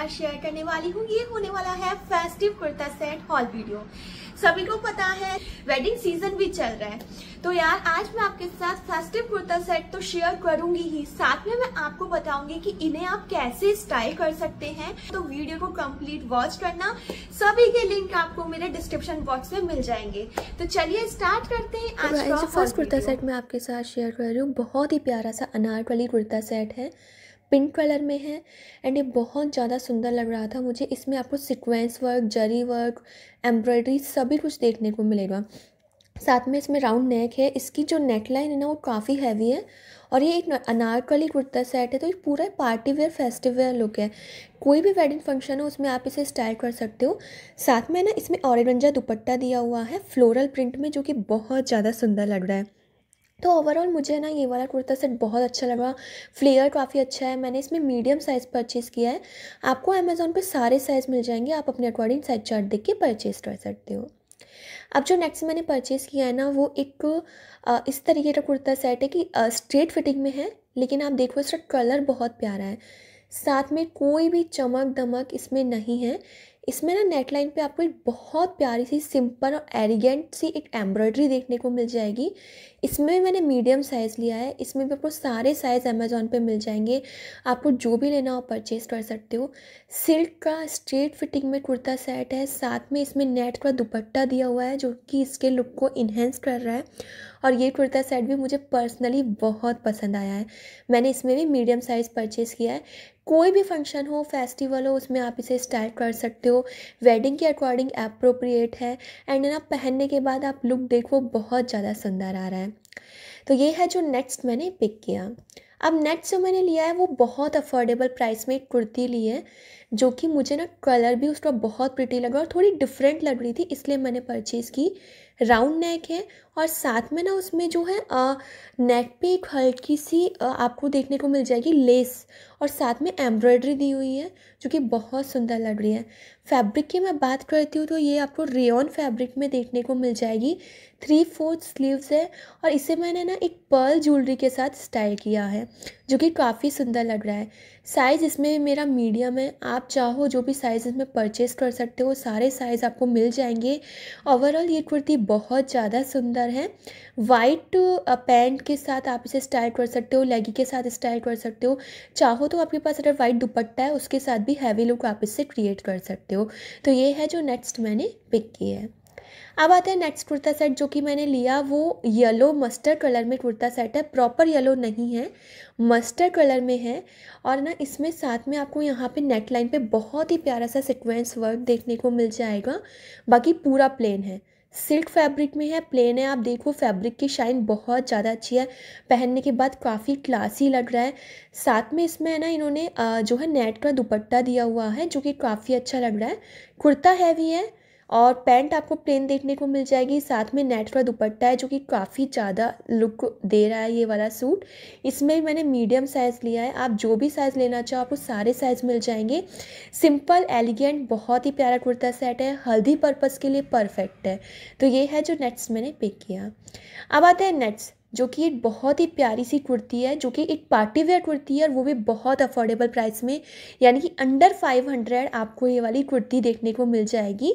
साथ शेयर करने वाली हूँ ये होने वाला है festive kurta set haul video सभी को पता है वेडिंग सीजन भी चल रहा है तो यार आज मैं आपके साथ फेस्टिव कुर्ता सेट तो शेयर करूंगी ही साथ में मैं आपको बताऊंगी कि इन्हें आप कैसे स्टाइल कर सकते हैं तो वीडियो को कंप्लीट वॉच करना सभी के लिंक आपको मेरे डिस्क्रिप्शन बॉक्स में मिल जाएंगे तो चलिए स्टार्ट करते हैं आज तो फर्स्ट कुर्ता सेट मैं आपके साथ शेयर कर रही हूँ बहुत ही प्यारा सा अनाट वाली कुर्ता सेट है पिंक कलर में है एंड ये बहुत ज़्यादा सुंदर लग रहा था मुझे इसमें आपको sequins work zari work embroidery सभी कुछ देखने को मिलेगा साथ में इसमें राउंड नेक है इसकी जो नेक लाइन है ना वो काफ़ी हैवी है और ये एक अनारकली कुर्ता सेट है तो ये पूरा party wear festive wear look है कोई भी वेडिंग फंक्शन हो उसमें आप इसे स्टाइल कर सकते हो साथ में ना इसमें ऑरेंजा दुपट्टा दिया हुआ है फ्लोरल प्रिंट में जो कि बहुत ज़्यादा सुंदर लग रहा है तो ओवरऑल मुझे ना ये वाला कुर्ता सेट बहुत अच्छा लगा फ्लेयर काफ़ी अच्छा है मैंने इसमें मीडियम साइज़ परचेज़ किया है आपको अमेज़ोन पे सारे साइज़ मिल जाएंगे आप अपने अकॉर्डिंग साइज चार्ट देख के परचेज़ कर सकते हो अब जो नेक्स्ट मैंने परचेज़ किया है ना वो एक आ, इस तरीके का कुर्ता सेट है कि स्ट्रेट फिटिंग में है लेकिन आप देखो इसका कलर बहुत प्यारा है साथ में कोई भी चमक दमक इसमें नहीं है इसमें ना नेक लाइन पे आपको एक बहुत प्यारी सी सिंपल और एलिगेंट सी एक एम्ब्रॉयडरी देखने को मिल जाएगी इसमें भी मैंने मीडियम साइज़ लिया है इसमें भी आपको सारे साइज़ अमेज़ोन पे मिल जाएंगे आपको जो भी लेना हो परचेज़ कर सकते हो सिल्क का स्ट्रेट फिटिंग में कुर्ता सेट है साथ में इसमें नेट का दुपट्टा दिया हुआ है जो कि इसके लुक को इन्हेंस कर रहा है और ये कुर्ता सेट भी मुझे पर्सनली बहुत पसंद आया है मैंने इसमें भी मीडियम साइज़ परचेज़ किया है कोई भी फंक्शन हो फेस्टिवल हो उसमें आप इसे स्टार्ट कर सकते हो वेडिंग के अकॉर्डिंग अप्रोप्रिएट है एंड ना पहनने के बाद आप लुक देखो बहुत ज़्यादा सुंदर आ रहा है तो ये है जो नेक्स्ट मैंने पिक किया अब नेक्स्ट जो मैंने लिया है वो बहुत अफोर्डेबल प्राइस में एक कुर्ती ली है जो कि मुझे ना कलर भी उसका बहुत प्रिटी लगा और थोड़ी डिफरेंट लग रही थी इसलिए मैंने परचेज़ की राउंड नेक है और साथ में ना उसमें जो है नेक पे एक हल्की सी आपको देखने को मिल जाएगी लेस और साथ में एम्ब्रॉयडरी दी हुई है जो कि बहुत सुंदर लग रही है फैब्रिक की मैं बात करती हूँ तो ये आपको रेयन फैब्रिक में देखने को मिल जाएगी थ्री फोर्थ स्लीव्स है और इसे मैंने ना एक पर्ल ज्वेलरी के साथ स्टाइल किया है जो कि काफ़ी सुंदर लग रहा है साइज़ इसमें मेरा मीडियम है आप चाहो जो भी साइज़ इसमें परचेज़ कर सकते हो सारे साइज़ आपको मिल जाएंगे ओवरऑल ये कुर्ती बहुत ज़्यादा सुंदर है वाइट पैंट के साथ आप इसे स्टाइल कर सकते हो लेगी के साथ स्टाइल कर सकते हो चाहो तो आपके पास अगर वाइट दुपट्टा है उसके साथ भी हैवी लुक आप इसे क्रिएट कर सकते हो तो ये है जो नेक्स्ट मैंने पिक की है अब आता है नेक्स्ट कुर्ता सेट जो कि मैंने लिया वो येलो मस्टर्ड कलर में कुर्ता सेट है प्रॉपर येलो नहीं है मस्टर्ड कलर में है और ना इसमें साथ में आपको यहाँ पे नेट लाइन पे बहुत ही प्यारा सा सिक्वेंस वर्क देखने को मिल जाएगा बाकी पूरा प्लेन है सिल्क फैब्रिक में है प्लेन है आप देखो फैब्रिक की शाइन बहुत ज़्यादा अच्छी है पहनने के बाद काफ़ी क्लासी लग रहा है साथ में इसमें है ना इन्होंने जो है नेट का दुपट्टा दिया हुआ है जो कि काफ़ी अच्छा लग रहा है कुर्ता हैवी है और पैंट आपको प्लेन देखने को मिल जाएगी साथ में नेट का दुपट्टा है जो कि काफ़ी ज़्यादा लुक दे रहा है ये वाला सूट इसमें मैंने मीडियम साइज़ लिया है आप जो भी साइज़ लेना चाहो आपको सारे साइज़ मिल जाएंगे सिंपल एलिगेंट बहुत ही प्यारा कुर्ता सेट है हल्दी पर्पज़ के लिए परफेक्ट है तो ये है जो नेट्स मैंने पिक किया अब आते हैं नेट्स जो कि एक बहुत ही प्यारी सी कुर्ती है जो कि एक पार्टी वेयर कुर्ती है और वो भी बहुत अफोर्डेबल प्राइस में यानी कि अंडर फाइव हंड्रेड आपको ये वाली कुर्ती देखने को मिल जाएगी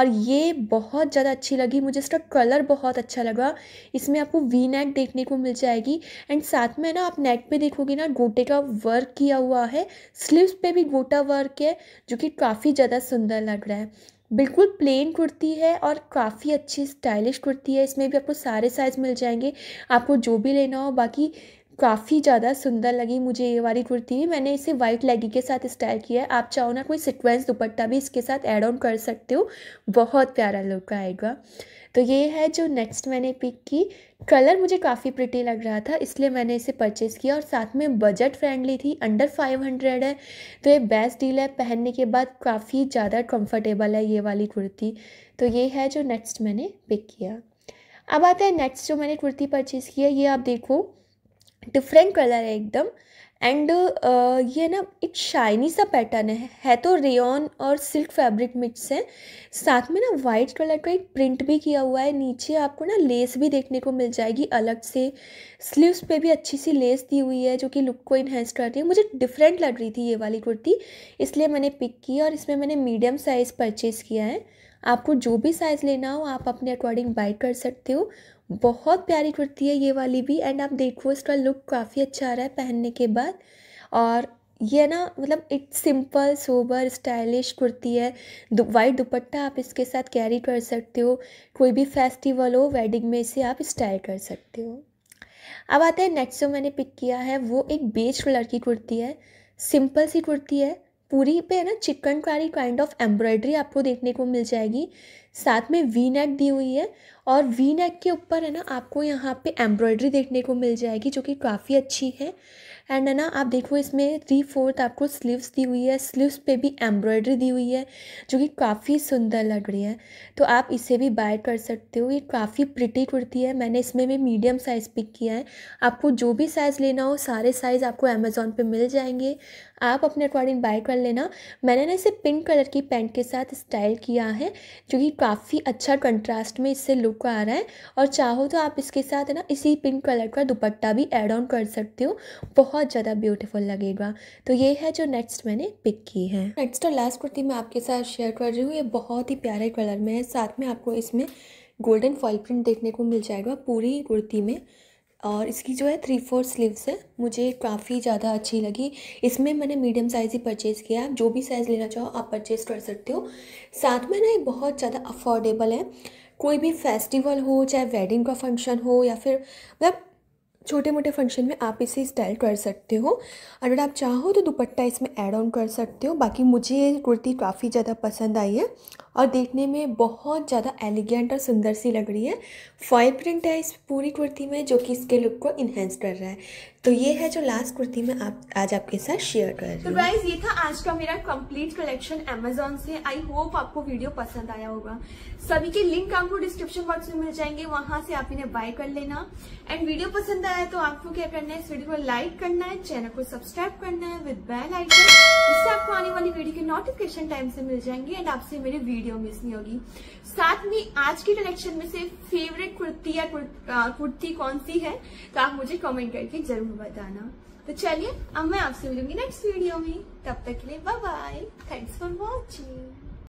और ये बहुत ज़्यादा अच्छी लगी मुझे इसका कलर बहुत अच्छा लगा इसमें आपको वी नेक देखने को मिल जाएगी एंड साथ में ना आप नेक पे देखोगे ना गोटे का वर्क किया हुआ है स्लीव्स पे भी गोटा वर्क है जो कि काफ़ी ज़्यादा सुंदर लग रहा है बिल्कुल प्लेन कुर्ती है और काफ़ी अच्छी स्टाइलिश कुर्ती है इसमें भी आपको सारे साइज़ मिल जाएंगे आपको जो भी लेना हो बाकी काफ़ी ज़्यादा सुंदर लगी मुझे ये वाली कुर्ती मैंने इसे वाइट लेगी के साथ स्टाइल किया है आप चाहो ना कोई सिक्वेंस दुपट्टा भी इसके साथ एड ऑन कर सकते हो बहुत प्यारा लुक आएगा तो ये है जो नेक्स्ट मैंने पिक की कलर मुझे काफ़ी प्रिटी लग रहा था इसलिए मैंने इसे परचेज़ किया और साथ में बजट फ्रेंडली थी अंडर फाइव हंड्रेड है तो ये बेस्ट डील है पहनने के बाद काफ़ी ज़्यादा कंफर्टेबल है ये वाली कुर्ती तो ये है जो नेक्स्ट मैंने पिक किया अब आता है नेक्स्ट जो मैंने कुर्ती परचेज़ किया ये आप देखो डिफरेंट कलर है एकदम एंड uh, ये ना एक शाइनी सा पैटर्न है है तो रेन और सिल्क फैब्रिक मिक्स है साथ में ना वाइट कलर का एक प्रिंट भी किया हुआ है नीचे आपको ना लेस भी देखने को मिल जाएगी अलग से स्लीव्स पे भी अच्छी सी लेस दी हुई है जो कि लुक को इन्हेंस कर रही है मुझे डिफरेंट लग रही थी ये वाली कुर्ती इसलिए मैंने पिक की और इसमें मैंने मीडियम साइज़ परचेज़ किया है आपको जो भी साइज़ लेना हो आप अपने अकॉर्डिंग बाई कर सकते हो बहुत प्यारी कुर्ती है ये वाली भी एंड आप देखो इसका लुक काफ़ी अच्छा आ रहा है पहनने के बाद और ये ना मतलब it simple sober stylish kurti है दु, वाइट दुपट्टा आप इसके साथ कैरी कर सकते हो कोई भी फेस्टिवल हो वेडिंग में इसे आप स्टाइल कर सकते हो अब आता है नेक्स्ट जो मैंने पिक किया है वो एक बेज कलर की कुर्ती है सिंपल सी कुर्ती है पूरी पे है ना चिकनकारी काइंड ऑफ एम्ब्रॉयडरी आपको देखने को मिल जाएगी साथ में वी नेक दी हुई है और वी नेक के ऊपर है ना आपको यहाँ पे एम्ब्रॉयडरी देखने को मिल जाएगी जो कि काफ़ी अच्छी है एंड है ना आप देखो इसमें थ्री फोर्थ आपको स्लीव्स दी हुई है स्लीव्स पे भी एम्ब्रॉयडरी दी हुई है जो कि काफ़ी सुंदर लग रही है तो आप इसे भी बाय कर सकते हो ये काफ़ी प्रिटी कुर्ती है मैंने इसमें भी मीडियम साइज़ पिक किया है आपको जो भी साइज़ लेना हो सारे साइज़ आपको अमेज़ोन पर मिल जाएंगे आप अपने अकॉर्डिंग बाय कर लेना मैंने ना इसे पिंक कलर की पैंट के साथ स्टाइल किया है जो कि काफ़ी अच्छा कंट्रास्ट में इससे लुक आ रहा है और चाहो तो आप इसके साथ है ना इसी पिंक कलर का दुपट्टा भी एड ऑन कर सकते हो बहुत ज़्यादा ब्यूटीफुल लगेगा तो ये है जो नेक्स्ट मैंने पिक की है नेक्स्ट और लास्ट कुर्ती मैं आपके साथ शेयर कर रही हूँ ये बहुत ही प्यारे कलर में है साथ में आपको इसमें गोल्डन फॉल प्रिंट देखने को मिल जाएगा पूरी कुर्ती में और इसकी जो है थ्री फोर स्लीव्स है मुझे काफ़ी ज़्यादा अच्छी लगी इसमें मैंने मीडियम साइज़ ही परचेज़ किया आप जो भी साइज़ लेना चाहो आप परचेज़ कर सकते हो साथ में ना ये बहुत ज़्यादा अफोर्डेबल है कोई भी फेस्टिवल हो चाहे वेडिंग का फंक्शन हो या फिर मतलब छोटे मोटे फंक्शन में आप इसे स्टाइल कर सकते हो अगर आप चाहो तो दुपट्टा इसमें ऐड ऑन कर सकते हो बाकी मुझे ये कुर्ती काफ़ी ज़्यादा पसंद आई है और देखने में बहुत ज़्यादा एलिगेंट और सुंदर सी लग रही है फॉयल प्रिंट है इस पूरी कुर्ती में जो कि इसके लुक को इन्हेंस कर रहा है तो ये है जो लास्ट कुर्ती मैं आप आज आपके साथ शेयर कर रही तो हूँ so ये था आज का मेरा कंप्लीट कलेक्शन अमेजोन से आई होप आपको वीडियो पसंद आया होगा सभी के लिंक आपको डिस्क्रिप्शन बॉक्स में मिल जाएंगे वहां से आप इन्हें बाय कर लेना एंड वीडियो पसंद आया तो आपको क्या करना है इस वीडियो को लाइक करना है चैनल को सब्सक्राइब करना है विद बेल आइकन इससे आपको आने वाली वीडियो के नोटिफिकेशन टाइम से मिल जाएंगे एंड आपसे मेरे वीडियो वीडियो मिस नहीं होगी साथ में आज के कलेक्शन में से फेवरेट कुर्ती या कुर्ती कौन सी है तो आप मुझे कमेंट करके जरूर बताना तो चलिए अब मैं आपसे मिलूंगी नेक्स्ट वीडियो में तब तक के लिए bye bye thanks for watching